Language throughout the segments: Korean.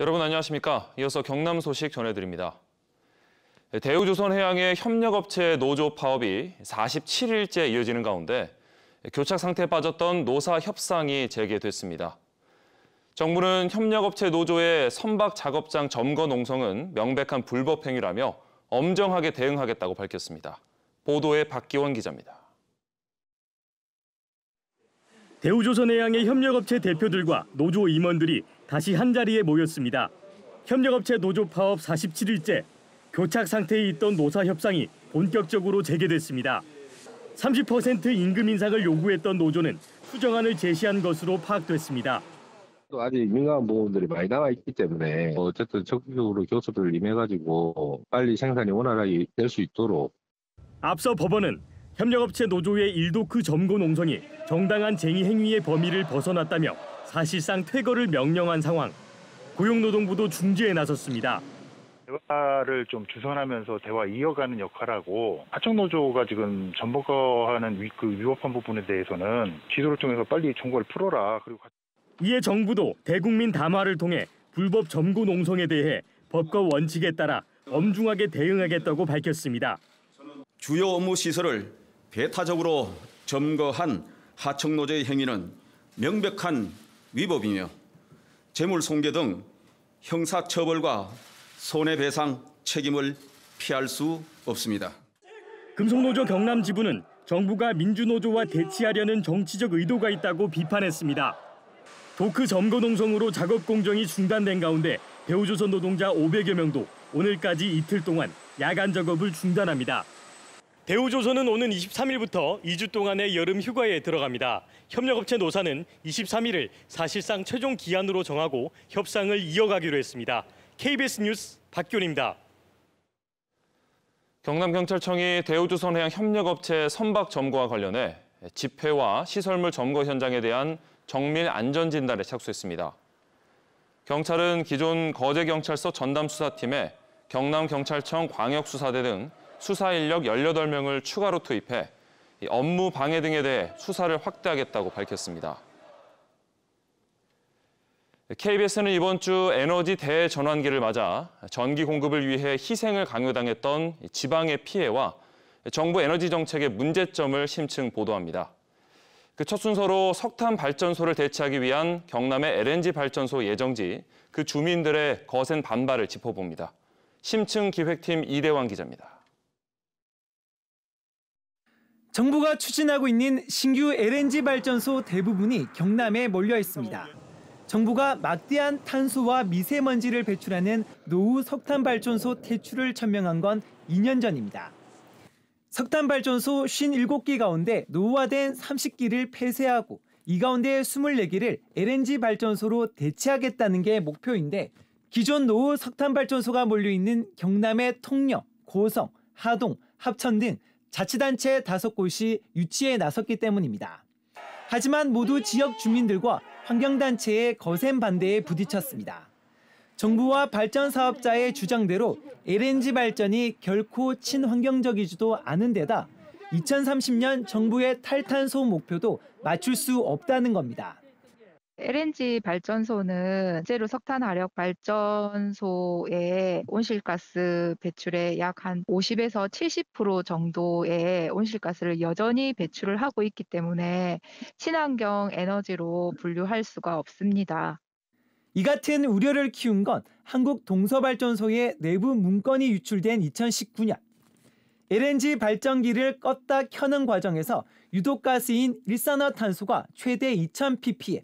여러분 안녕하십니까? 이어서 경남 소식 전해드립니다. 대우조선해양의 협력업체 노조 파업이 47일째 이어지는 가운데 교착 상태에 빠졌던 노사 협상이 재개됐습니다. 정부는 협력업체 노조의 선박 작업장 점거 농성은 명백한 불법 행위라며 엄정하게 대응하겠다고 밝혔습니다. 보도에 박기원 기자입니다. 대우조선해양의 협력업체 대표들과 노조 임원들이 다시 한자리에 모였습니다. 협력업체 노조 파업 47일째 교착 상태에 있던 노사 협상이 본격적으로 재개됐습니다. 30% 임금 인상을 요구했던 노조는 수정안을 제시한 것으로 파악됐습니다. 또 아직 민간한 부분들이 많이 나와 있기 때문에 뭐 어쨌든 적극적으로 교섭을 임해가지고 빨리 생산이 원활하게 될 수 있도록 앞서 법원은 협력업체 노조의 일도크 그 점거 농성이 정당한 쟁의 행위의 범위를 벗어났다며 사실상 퇴거를 명령한 상황. 고용노동부도 중재에 나섰습니다. 대화를 좀 주선하면서 대화 이어가는 역할하고 하청노조가 지금 전복하는 그 위법한 부분에 대해서는 지도를 통해서 빨리 정거를 풀어라. 그리고 이에 정부도 대국민 담화를 통해 불법 점거 농성에 대해 법과 원칙에 따라 엄중하게 대응하겠다고 밝혔습니다. 주요 업무 시설을 배타적으로 점거한 하청노조의 행위는 명백한 위법이며 재물손괴 등 형사처벌과 손해배상 책임을 피할 수 없습니다. 금속노조 경남 지부는 정부가 민주노조와 대치하려는 정치적 의도가 있다고 비판했습니다. 도크 점거 농성으로 작업 공정이 중단된 가운데 배우조선 노동자 500여 명도 오늘까지 이틀 동안 야간 작업을 중단합니다. 대우조선은 오는 23일부터 2주 동안의 여름 휴가에 들어갑니다. 협력업체 노사는 23일을 사실상 최종 기한으로 정하고 협상을 이어가기로 했습니다. KBS 뉴스 박균입니다. 경남경찰청이 대우조선해양 협력업체 선박 점거와 관련해 집회와 시설물 점거 현장에 대한 정밀 안전진단에 착수했습니다. 경찰은 기존 거제경찰서 전담수사팀에 경남경찰청 광역수사대 등 수사 인력 18명을 추가로 투입해 업무 방해 등에 대해 수사를 확대하겠다고 밝혔습니다. KBS는 이번 주 에너지 대전환기를 맞아 전기 공급을 위해 희생을 강요당했던 지방의 피해와 정부 에너지 정책의 문제점을 심층 보도합니다. 그 첫 순서로 석탄 발전소를 대체하기 위한 경남의 LNG 발전소 예정지, 그 주민들의 거센 반발을 짚어봅니다. 심층 기획팀 이대왕 기자입니다. 정부가 추진하고 있는 신규 LNG 발전소 대부분이 경남에 몰려 있습니다. 정부가 막대한 탄소와 미세먼지를 배출하는 노후 석탄 발전소 퇴출을 천명한 건 2년 전입니다. 석탄 발전소 57기 가운데 노후화된 30기를 폐쇄하고 이 가운데 24기를 LNG 발전소로 대체하겠다는 게 목표인데 기존 노후 석탄 발전소가 몰려 있는 경남의 통영, 고성, 하동, 합천 등 자치단체 다섯 곳이 유치에 나섰기 때문입니다. 하지만 모두 지역 주민들과 환경단체의 거센 반대에 부딪혔습니다. 정부와 발전 사업자의 주장대로 LNG 발전이 결코 친환경적이지도 않은 데다 2030년 정부의 탈탄소 목표도 맞출 수 없다는 겁니다. LNG 발전소는 제로 석탄 화력 발전소의 온실가스 배출의 약한 50에서 70% 정도의 온실가스를 여전히 배출을 하고 있기 때문에 친환경 에너지로 분류할 수가 없습니다. 이 같은 우려를 키운 건 한국 동서발전소의 내부 문건이 유출된 2019년 LNG 발전기를 껐다 켜는 과정에서 유독가스인 일산화탄소가 최대 2000ppm,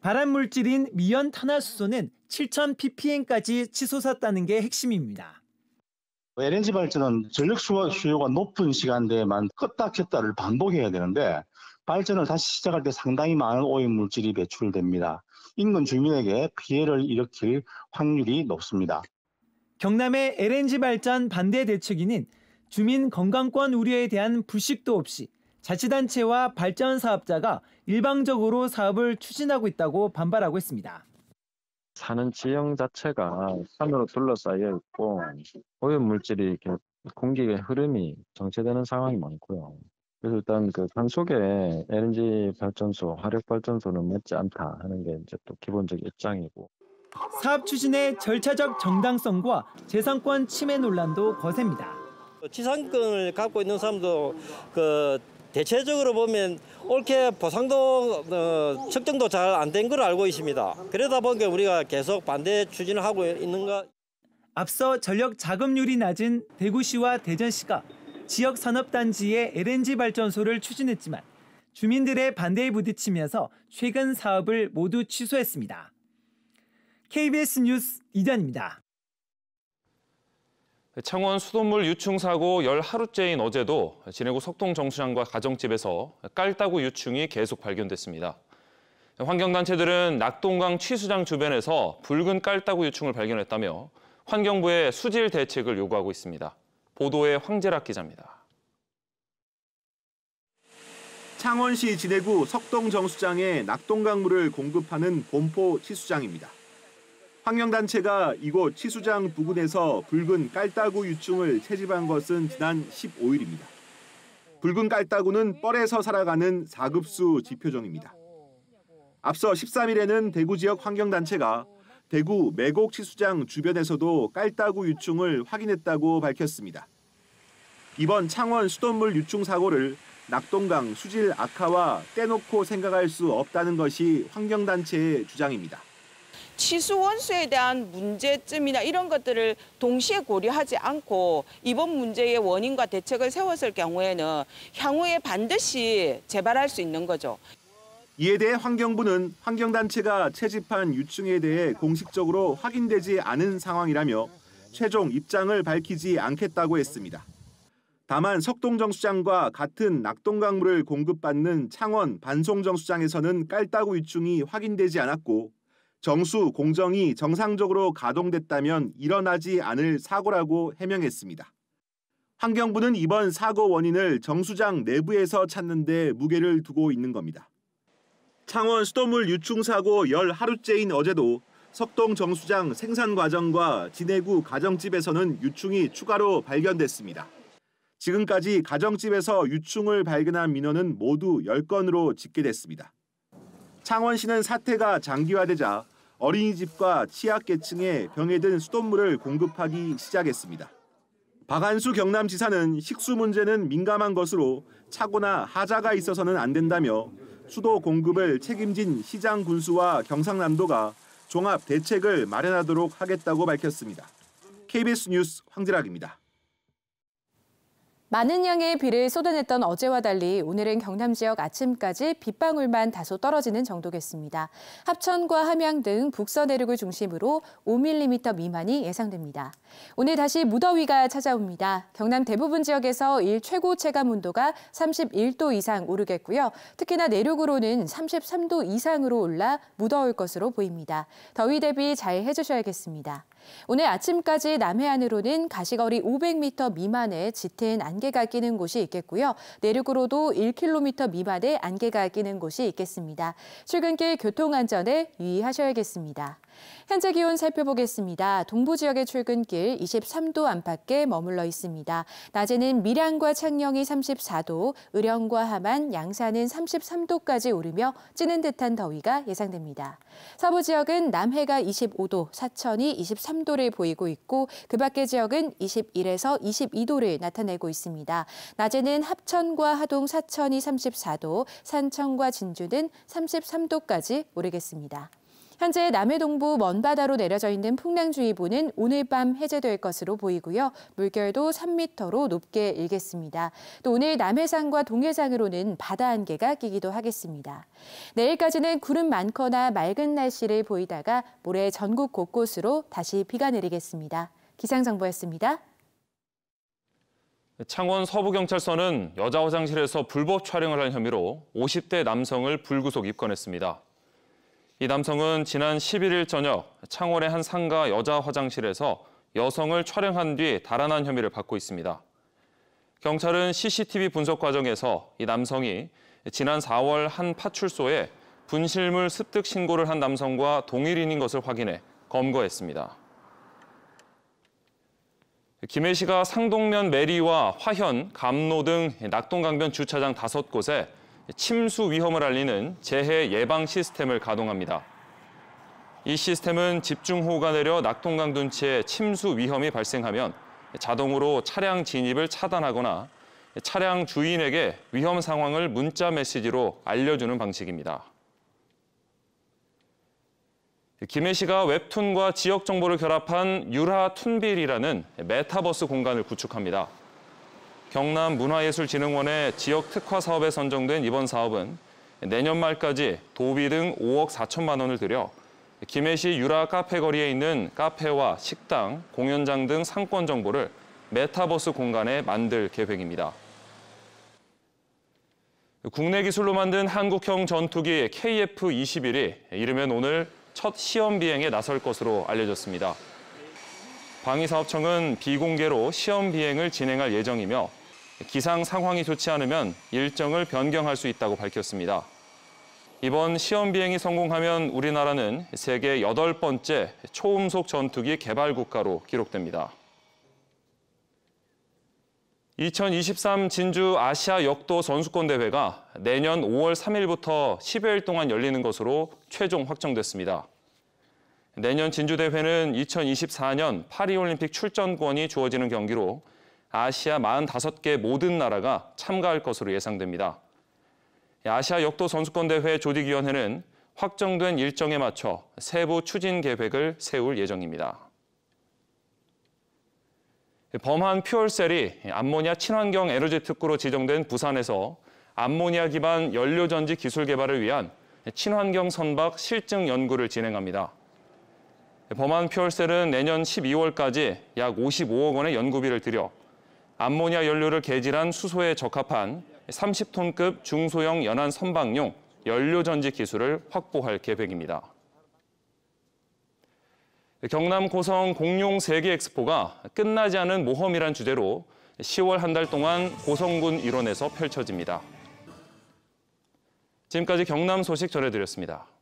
발암물질인 미연 탄화수소는 7,000 ppm까지 치솟았다는 게 핵심입니다. LNG 뭐 발전은 전력 수요가 높은 시간대에만 껐다 켰다를 반복해야 되는데 발전을 다시 시작할 때 상당히 많은 오염물질이 배출됩니다. 인근 주민에게 피해를 일으킬 확률이 높습니다. 경남의 LNG 발전 반대 대책위는 주민 건강권 우려에 대한 불식도 없이 자치단체와 발전 사업자가 일방적으로 사업을 추진하고 있다고 반발하고 있습니다. 사는 지형 자체가 산으로 둘러싸여 있고 오염물질이 공기의 흐름이 정체되는 상황이 많고요. 그래서 일단 그 산속에 LNG 발전소, 화력 발전소는 맞지 않다 하는 게 이제 또 기본적 입장이고. 사업 추진의 절차적 정당성과 재산권 침해 논란도 거셉니다. 지상권을 갖고 있는 사람도 그 대체적으로 보면 올해 보상도 어, 측정도 잘 안 된 걸로 알고 있습니다. 그러다 보니까 우리가 계속 반대 추진을 하고 있는가. 앞서 전력 자금률이 낮은 대구시와 대전시가 지역 산업단지에 LNG 발전소를 추진했지만 주민들의 반대에 부딪히면서 최근 사업을 모두 취소했습니다. KBS 뉴스 이단입니다. 창원 수돗물 유충 사고 열 하루째인 어제도 진해구 석동 정수장과 가정집에서 깔따구 유충이 계속 발견됐습니다. 환경단체들은 낙동강 취수장 주변에서 붉은 깔따구 유충을 발견했다며 환경부에 수질 대책을 요구하고 있습니다. 보도에 황재락 기자입니다. 창원시 진해구 석동 정수장에 낙동강 물을 공급하는 본포 취수장입니다. 환경단체가 이곳 치수장 부근에서 붉은 깔따구 유충을 채집한 것은 지난 15일입니다. 붉은 깔따구는 뻘에서 살아가는 4급수 지표종입니다. 앞서 13일에는 대구 지역 환경단체가 대구 매곡 치수장 주변에서도 깔따구 유충을 확인했다고 밝혔습니다. 이번 창원 수돗물 유충 사고를 낙동강 수질 악화와 떼놓고 생각할 수 없다는 것이 환경단체의 주장입니다. 취수 원수에 대한 문제점이나 이런 것들을 동시에 고려하지 않고 이번 문제의 원인과 대책을 세웠을 경우에는 향후에 반드시 재발할 수 있는 거죠. 이에 대해 환경부는 환경단체가 채집한 유충에 대해 공식적으로 확인되지 않은 상황이라며 최종 입장을 밝히지 않겠다고 했습니다. 다만 석동정 수장과 같은 낙동강물을 공급받는 창원 반송정 수장에서는 깔따구 유충이 확인되지 않았고 정수, 공정이 정상적으로 가동됐다면 일어나지 않을 사고라고 해명했습니다. 환경부는 이번 사고 원인을 정수장 내부에서 찾는 데 무게를 두고 있는 겁니다. 창원 수돗물 유충 사고 열 하루째인 어제도 석동 정수장 생산 과정과 진해구 가정집에서는 유충이 추가로 발견됐습니다. 지금까지 가정집에서 유충을 발견한 민원은 모두 10건으로 집계됐습니다. 창원시는 사태가 장기화되자 어린이집과 취약계층에 병에 든 수돗물을 공급하기 시작했습니다. 박한수 경남지사는 식수 문제는 민감한 것으로 차고나 하자가 있어서는 안 된다며 수도 공급을 책임진 시장 군수와 경상남도가 종합 대책을 마련하도록 하겠다고 밝혔습니다. KBS 뉴스 황지락입니다. 많은 양의 비를 쏟아냈던 어제와 달리 오늘은 경남 지역 아침까지 빗방울만 다소 떨어지는 정도겠습니다. 합천과 함양 등 북서 내륙을 중심으로 5mm 미만이 예상됩니다. 오늘 다시 무더위가 찾아옵니다. 경남 대부분 지역에서 일 최고 체감 온도가 31도 이상 오르겠고요. 특히나 내륙으로는 33도 이상으로 올라 무더울 것으로 보입니다. 더위 대비 잘 해주셔야겠습니다. 오늘 아침까지 남해안으로는 가시거리 500m 미만의 짙은 안개가 끼는 곳이 있겠고요. 내륙으로도 1km 미만의 안개가 끼는 곳이 있겠습니다. 출근길 교통안전에 유의하셔야겠습니다. 현재 기온 살펴보겠습니다. 동부 지역의 출근길 23도 안팎에 머물러 있습니다. 낮에는 밀양과 창녕이 34도, 의령과 함안, 양산은 33도까지 오르며 찌는 듯한 더위가 예상됩니다. 서부 지역은 남해가 25도, 사천이 23도를 보이고 있고 그 밖의 지역은 21에서 22도를 나타내고 있습니다. 낮에는 합천과 하동, 사천이 34도, 산천과 진주는 33도까지 오르겠습니다. 현재 남해 동부 먼바다로 내려져 있는 풍랑주의보는 오늘 밤 해제될 것으로 보이고요. 물결도 3m로 높게 일겠습니다. 또 오늘 남해상과 동해상으로는 바다 안개가 끼기도 하겠습니다. 내일까지는 구름 많거나 맑은 날씨를 보이다가 모레 전국 곳곳으로 다시 비가 내리겠습니다. 기상정보였습니다. 창원 서부경찰서는 여자 화장실에서 불법 촬영을 한 혐의로 50대 남성을 불구속 입건했습니다. 이 남성은 지난 11일 저녁 창원의 한 상가 여자 화장실에서 여성을 촬영한 뒤 달아난 혐의를 받고 있습니다. 경찰은 CCTV 분석 과정에서 이 남성이 지난 4월 한 파출소에 분실물 습득 신고를 한 남성과 동일인인 것을 확인해 검거했습니다. 김해 시가 상동면 메리와 화현, 감로 등 낙동강변 주차장 5곳에 침수 위험을 알리는 재해 예방 시스템을 가동합니다. 이 시스템은 집중호우가 내려 낙동강 둔치에 침수 위험이 발생하면 자동으로 차량 진입을 차단하거나 차량 주인에게 위험 상황을 문자 메시지로 알려주는 방식입니다. 김해 시가 웹툰과 지역 정보를 결합한 유라 툰빌이라는 메타버스 공간을 구축합니다. 경남 문화예술진흥원의 지역 특화 사업에 선정된 이번 사업은 내년 말까지 도비 등 5억 4천만 원을 들여 김해시 유라 카페 거리에 있는 카페와 식당, 공연장 등 상권 정보를 메타버스 공간에 만들 계획입니다. 국내 기술로 만든 한국형 전투기 KF-21이 이르면 오늘 첫 시험 비행에 나설 것으로 알려졌습니다. 방위사업청은 비공개로 시험 비행을 진행할 예정이며 기상 상황이 좋지 않으면 일정을 변경할 수 있다고 밝혔습니다. 이번 시험 비행이 성공하면 우리나라는 세계 여덟 번째 초음속 전투기 개발 국가로 기록됩니다. 2023 진주 아시아 역도 선수권 대회가 내년 5월 3일부터 10여일 동안 열리는 것으로 최종 확정됐습니다. 내년 진주 대회는 2024년 파리 올림픽 출전권이 주어지는 경기로 아시아 45개 모든 나라가 참가할 것으로 예상됩니다. 아시아 역도 선수권대회 조직위원회는 확정된 일정에 맞춰 세부 추진 계획을 세울 예정입니다. 범한 퓨얼셀이 암모니아 친환경 에너지 특구로 지정된 부산에서 암모니아 기반 연료전지 기술 개발을 위한 친환경 선박 실증 연구를 진행합니다. 범한 퓨얼셀은 내년 12월까지 약 55억 원의 연구비를 들여 암모니아 연료를 개질한 수소에 적합한 30톤급 중소형 연안 선박용 연료전지 기술을 확보할 계획입니다. 경남 고성 공룡 세계 엑스포가 끝나지 않은 모험이란 주제로 10월 한 달 동안 고성군 일원에서 펼쳐집니다. 지금까지 경남 소식 전해드렸습니다.